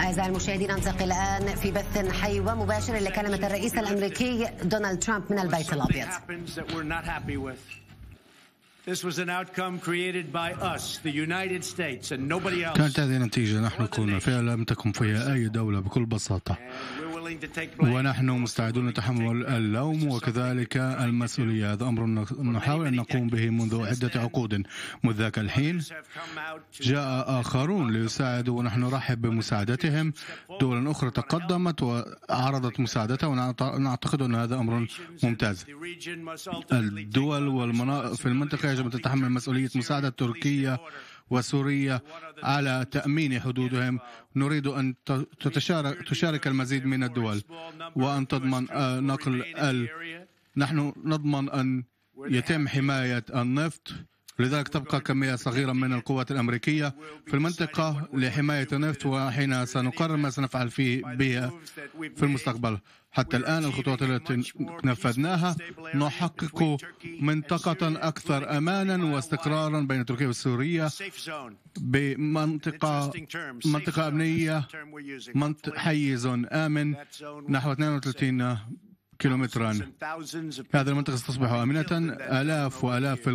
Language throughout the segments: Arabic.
أعزائي المشاهدين ننتقل الآن في بث حي ومباشر إلى كلمة الرئيس الأمريكي دونالد ترامب من البيت الأبيض. كانت هذه نتيجة نحن كنا فيها لم تكن فيها أي دولة بكل بساطة ونحن مستعدون لتحمل اللوم وكذلك المسؤولية هذا أمر نحاول أن نقوم به منذ عدة عقود منذ ذاك الحين جاء آخرون ليساعدوا ونحن نرحب بمساعدتهم دول أخرى تقدمت وعرضت مساعدتها ونعتقد أن هذا أمر ممتاز الدول والمناطق في المنطقة يجب أن تتحمل مسؤولية مساعدة تركيا وسوريا على تأمين حدودهم نريد أن تتشارك تشارك المزيد من الدول وأن تضمن آه، نقل ال... نحن نضمن أن يتم حماية النفط لذلك تبقى كمية صغيرة من القوات الأمريكية في المنطقة لحماية النفط وحين سنقرر ما سنفعل فيه بها في المستقبل حتى الآن الخطوات التي نفذناها نحقق منطقة أكثر أمانا واستقرارا بين تركيا وسوريا بمنطقة منطقة أمنية حيز آمن نحو 32 كيلومترا هذه المنطقة ستصبح آمنة آلاف وآلاف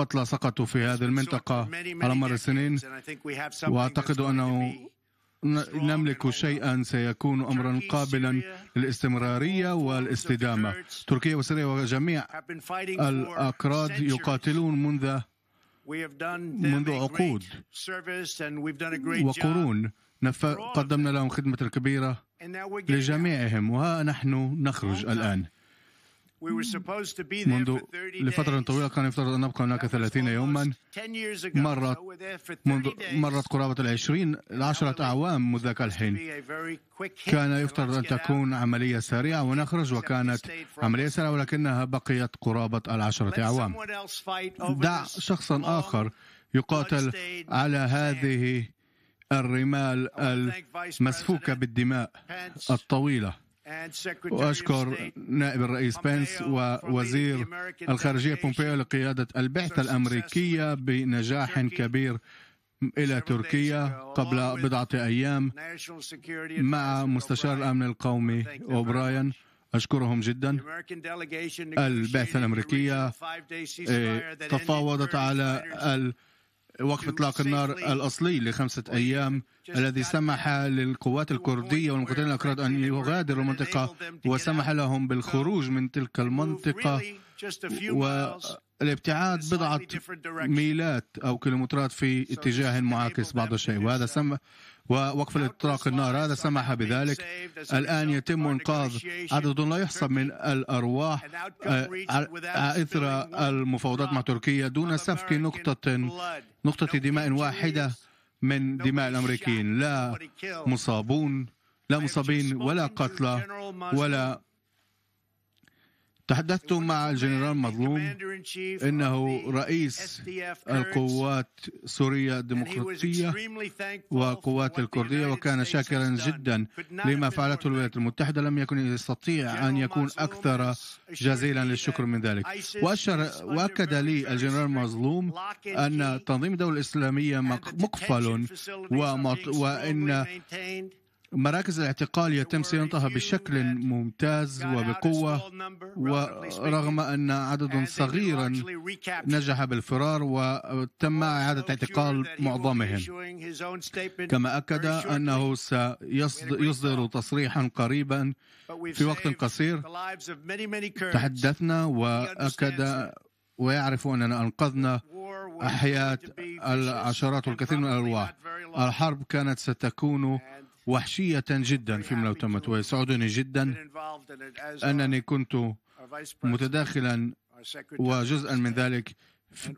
قتلى سقطوا في هذه المنطقة على مر السنين وأعتقد أنه نملك شيئا سيكون امرا قابلا للاستمراريه والاستدامه. تركيا وسوريا وجميع الاكراد يقاتلون منذ منذ عقود وقرون قدمنا لهم خدمة كبيرة لجميعهم وها نحن نخرج الآن منذ لفترة طويلة كان يفترض أن نبقى هناك 30 يوما مرت منذ مرت قرابة العشرين العشرة أعوام منذ ذاك الحين كان يفترض أن تكون عملية سريعة ونخرج وكانت عملية سريعة ولكنها بقيت قرابة العشرة أعوام دع شخصا آخر يقاتل على هذه الرمال المسفوكة بالدماء الطويلة وأشكر نائب الرئيس بنس ووزير الخارجية بومبيو لقيادة البعثة الأمريكية بنجاح كبير إلى تركيا قبل بضعة أيام مع مستشار الأمن القومي أوبراين أشكرهم جدا البعثة الأمريكية eh, تفاوضت على وقف إطلاق النار الأصلي لخمسة أيام الذي سمح للقوات الكردية والمقاتلين الأكراد أن يغادروا المنطقة وسمح لهم بالخروج من تلك المنطقة والابتعاد بضعة ميلات أو كيلومترات في اتجاه معاكس بعض الشيء وهذا سمى ووقف الاطراق النار هذا سمح بذلك الآن يتم إنقاذ عدد لا يحسب من الأرواح آه، إثر المفاوضات مع تركيا دون سفك نقطة نقطة دماء واحدة من دماء الأمريكيين لا مصابون لا مصابين ولا قتلى ولا تحدثت مع الجنرال مظلوم انه رئيس القوات سوريا الديمقراطيه وقوات الكرديه وكان شاكرا جدا لما فعلته الولايات المتحده لم يكن يستطيع ان يكون اكثر جزيلا للشكر من ذلك واشر واكد لي الجنرال مظلوم ان تنظيم الدوله الاسلاميه مقفل وان مراكز الاعتقال يتم صيانتها بشكل ممتاز وبقوة ورغم أن عدد صغيرا نجح بالفرار وتم إعادة اعتقال معظمهم كما أكد أنه سيصدر تصريحا قريبا في وقت قصير تحدثنا وأكد ويعرف أننا أنقذنا أحياة العشرات والكثير من الأرواح الحرب كانت ستكون وحشية جدا فيما لو تمت ويسعدني جدا أنني كنت متداخلا وجزءا من ذلك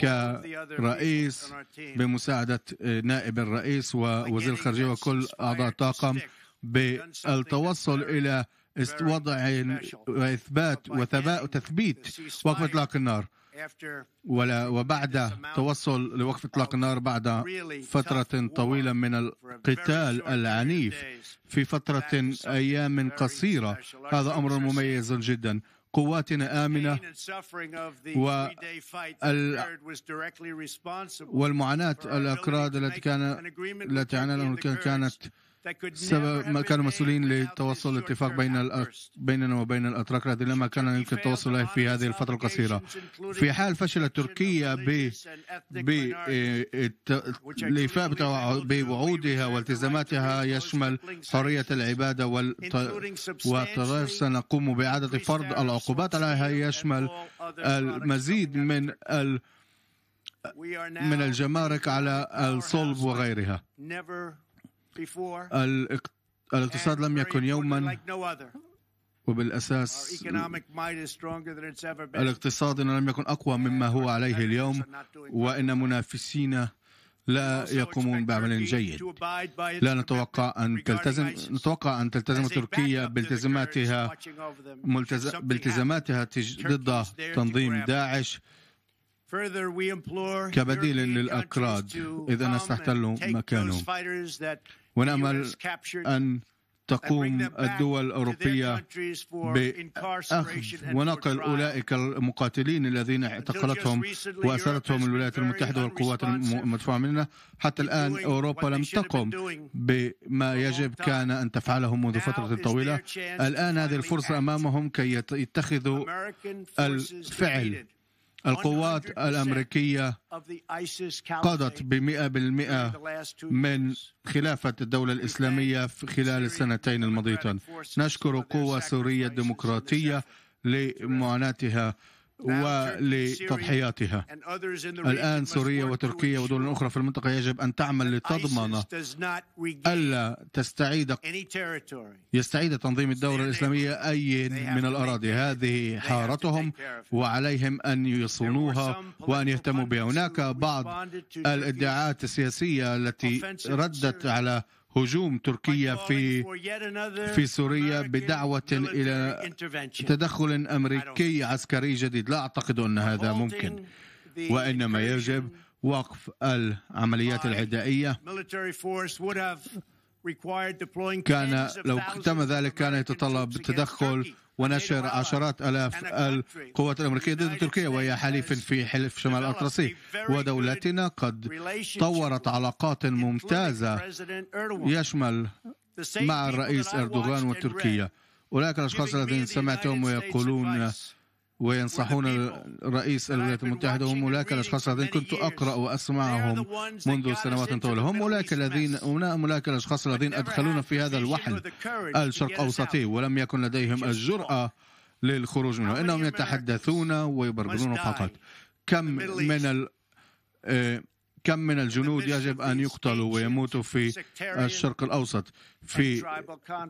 كرئيس بمساعدة نائب الرئيس ووزير الخارجية وكل أعضاء الطاقم بالتوصل إلى وضع وإثبات وتثبيت وقف إطلاق النار ولا وبعد توصل لوقف اطلاق النار بعد فترة طويلة من القتال العنيف في فترة أيام قصيرة هذا أمر مميز جدا قواتنا آمنة والمعاناة الأكراد التي كان التي عانى كانت سبب ما كانوا مسؤولين لتوصل الاتفاق بين بيننا وبين الاتراك الذي لما كان يمكن التوصل اليه في هذه الفتره القصيره. في حال فشلت تركيا ب ب إيه، إيه، الايفاء بوعودها والتزاماتها يشمل حريه العباده والت... والتظاهر سنقوم باعاده فرض العقوبات عليها يشمل المزيد من ال... من الجمارك على الصلب وغيرها. الاقتصاد لم يكن يوما وبالأساس الاقتصادنا لم يكن أقوى مما هو عليه اليوم وإن منافسينا لا يقومون بعمل جيد لا نتوقع أن تلتزم نتوقع أن تلتزم تركيا بالتزاماتها بالتزاماتها ضد تنظيم داعش كبديل للأكراد إذا نستحتل مكانهم ونأمل أن تقوم الدول الأوروبية بأخذ ونقل أولئك المقاتلين الذين اعتقلتهم وأسرتهم الولايات المتحدة والقوات المدفوعة منها حتى الآن أوروبا لم تقم بما يجب كان أن تفعله منذ فترة طويلة الآن هذه الفرصة أمامهم كي يتخذوا الفعل القوات الأمريكية قضت بمئة بالمئة من خلافة الدولة الإسلامية خلال السنتين الماضيتين نشكر قوة سورية ديمقراطية لمعاناتها ولتضحياتها الآن سوريا وتركيا ودول أخرى في المنطقة يجب أن تعمل لتضمن ألا تستعيد يستعيد تنظيم الدولة الإسلامية أي من الأراضي هذه حارتهم وعليهم أن يصونوها وأن يهتموا بها هناك بعض الادعاءات السياسية التي ردت على هجوم تركيا في في سوريا بدعوة إلى تدخل أمريكي عسكري جديد لا أعتقد أن هذا ممكن وإنما يجب وقف العمليات العدائية كان لو تم ذلك كان يتطلب تدخل ونشر عشرات الاف القوات الامريكيه ضد تركيا وهي حليف في حلف شمال الاطلسي ودولتنا قد طورت علاقات ممتازه يشمل مع الرئيس اردوغان وتركيا اولئك الاشخاص الذين سمعتهم ويقولون وينصحون الرئيس الولايات المتحدة هم أولئك الأشخاص الذين كنت أقرأ وأسمعهم منذ سنوات طويلة هم أولئك الذين هم أولئك الأشخاص الذين أدخلونا في هذا الوحل الشرق أوسطي ولم يكن لديهم الجرأة للخروج منه إنهم يتحدثون ويبربرون فقط آه، كم من كم من الجنود يجب أن يقتلوا ويموتوا في الشرق الأوسط في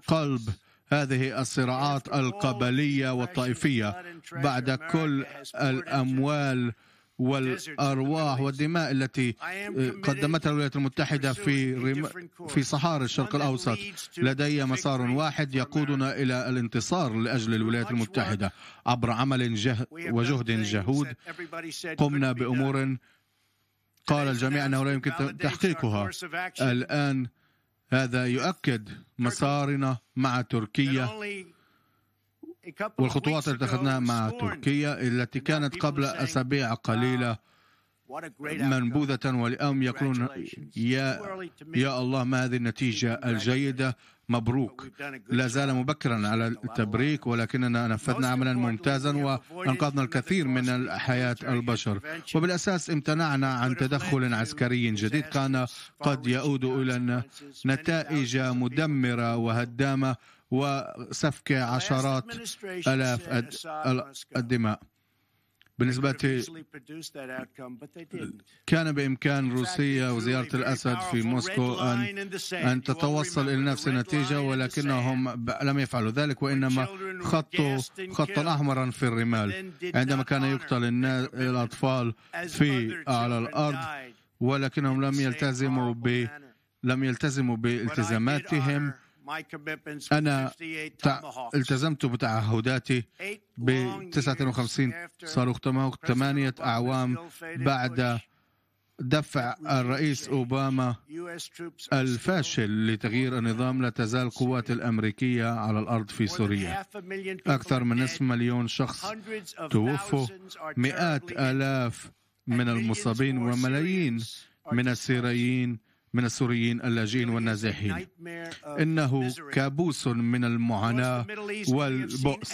قلب هذه الصراعات القبلية والطائفية بعد كل الأموال والارواح والدماء التي آه، قدمتها الولايات المتحده في في صحارى الشرق الاوسط لدي مسار واحد يقودنا الى الانتصار لاجل الولايات المتحده عبر عمل جه... وجهد جهود قمنا بامور قال الجميع انه لا يمكن تحقيقها الان هذا يؤكد مسارنا مع تركيا والخطوات التي اتخذناها مع تركيا التي كانت قبل أسابيع قليلة منبوذة والآن يقولون يا, يا الله ما هذه النتيجة الجيدة مبروك لا زال مبكرا على التبريك ولكننا نفذنا عملا ممتازا وانقذنا الكثير من حياه البشر وبالاساس امتنعنا عن تدخل عسكري جديد كان قد يؤود إلى نتائج مدمرة وهدامة وسفك عشرات آلاف الدماء بالنسبة كان بإمكان روسيا وزيارة الأسد في موسكو أن أن تتوصل إلى نفس النتيجة ولكنهم لم يفعلوا ذلك وإنما خطوا خطا أحمرا في الرمال عندما كان يقتل الأطفال في على الأرض ولكنهم لم يلتزموا ب لم يلتزموا بالتزاماتهم أنا التزمت بتعهداتي ب 59 صاروخ تماوك ثمانية أعوام بعد دفع الرئيس أوباما الفاشل لتغيير النظام لا تزال قوات الأمريكية على الأرض في سوريا أكثر من نصف مليون شخص توفوا مئات آلاف من المصابين وملايين من السيريين من السوريين اللاجئين والنازحين إنه كابوس من المعاناة والبؤس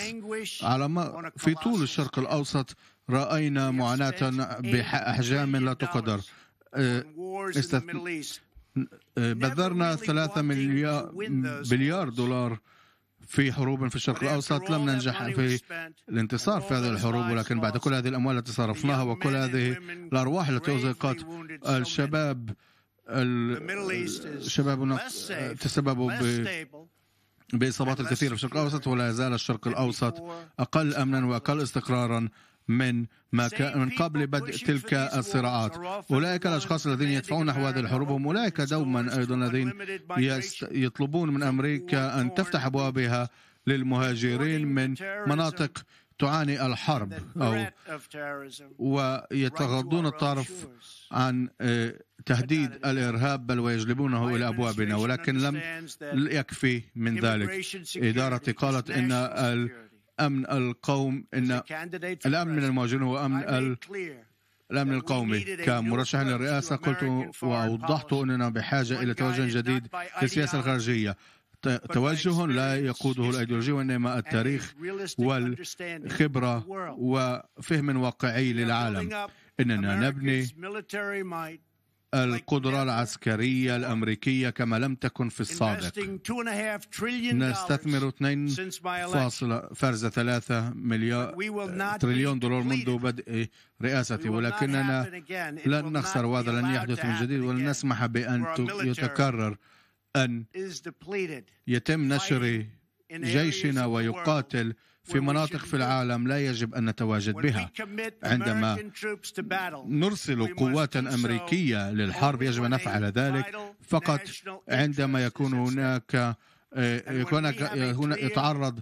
على ما في طول الشرق الأوسط رأينا معاناة بأحجام لا تقدر إيه، بذرنا ثلاثة مليار دولار في حروب في الشرق الأوسط لم ننجح في الانتصار في هذه الحروب ولكن بعد كل هذه الأموال التي صرفناها وكل هذه الأرواح التي أزقت الشباب شبابنا تسببوا بإصابات الكثير في الشرق الأوسط ولا زال الشرق الأوسط أقل أمنا وأقل استقرارا من ما كان من قبل بدء تلك الصراعات اولئك الاشخاص الذين يدفعون نحو هذه الحروب هم اولئك دوما ايضا الذين يطلبون من امريكا ان تفتح ابوابها للمهاجرين من مناطق تعاني الحرب أو ويتغضون الطرف عن آه، تهديد الإرهاب بل ويجلبونه إلى أبوابنا ولكن لم يكفي من ذلك إدارتي قالت إن الأمن القوم إن الأمن من المهاجرين هو أمن الأمن القومي كمرشح للرئاسة قلت وأوضحت أننا بحاجة إلى توجه جديد في السياسة الخارجية توجه لا يقوده الأيديولوجيا وإنما التاريخ والخبرة وفهم واقعي للعالم إننا نبني القدرة العسكرية الأمريكية كما لم تكن في السابق نستثمر 2 3 مليار تريليون دولار منذ بدء رئاستي ولكننا لن نخسر وهذا لن يحدث من جديد ولن نسمح بأن يتكرر أن يتم نشر جيشنا ويقاتل في مناطق في العالم لا يجب أن نتواجد بها عندما نرسل قوات أمريكية للحرب يجب أن نفعل ذلك فقط عندما يكون هناك يكون آه، آه، هنا يتعرض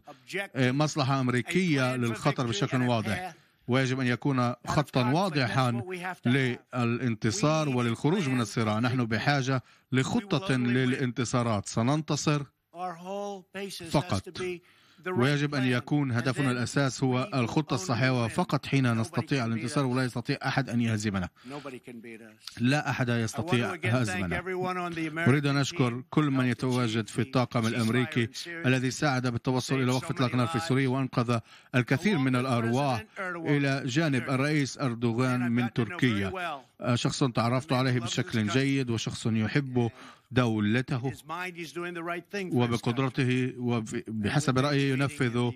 آه، مصلحة أمريكية للخطر بشكل واضح ويجب أن يكون خطا واضحا للانتصار وللخروج من الصراع نحن بحاجة لخطة للانتصارات سننتصر فقط ويجب أن يكون هدفنا الأساس هو الخطة الصحيحة وفقط حين نستطيع الانتصار ولا يستطيع أحد أن يهزمنا لا أحد يستطيع هزمنا أريد أن أشكر كل من يتواجد في الطاقم الأمريكي الذي ساعد بالتوصل إلى وقف إطلاق النار في سوريا وأنقذ الكثير من الأرواح إلى جانب الرئيس أردوغان من تركيا آه، شخص تعرفت عليه بشكل جيد وشخص يحب دولته وبقدرته وبحسب رأيه ينفذ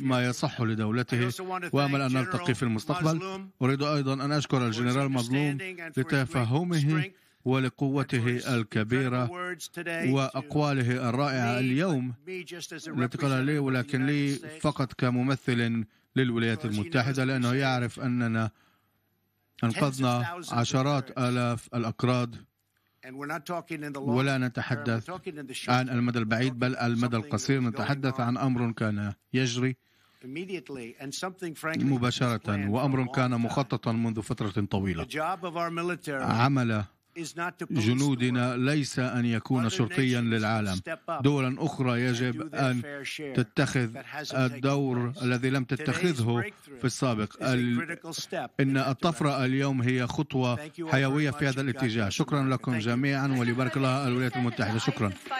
ما يصح لدولته وأمل أن نلتقي في المستقبل أريد أيضا أن أشكر الجنرال مظلوم لتفهمه ولقوته الكبيرة وأقواله الرائعة اليوم التي قال لي ولكن لي فقط كممثل للولايات المتحدة لأنه يعرف أننا أنقذنا عشرات آلاف الأكراد ولا نتحدث عن المدى البعيد بل المدى القصير نتحدث عن أمر كان يجري مباشرة وأمر كان مخططا منذ فترة طويلة عمل جنودنا ليس أن يكون شرطيا للعالم دولا أخرى يجب أن تتخذ الدور الذي لم تتخذه في السابق إن الطفرة اليوم هي خطوة حيوية في هذا الاتجاه شكرا لكم جميعا ولبارك الله الولايات المتحدة شكرا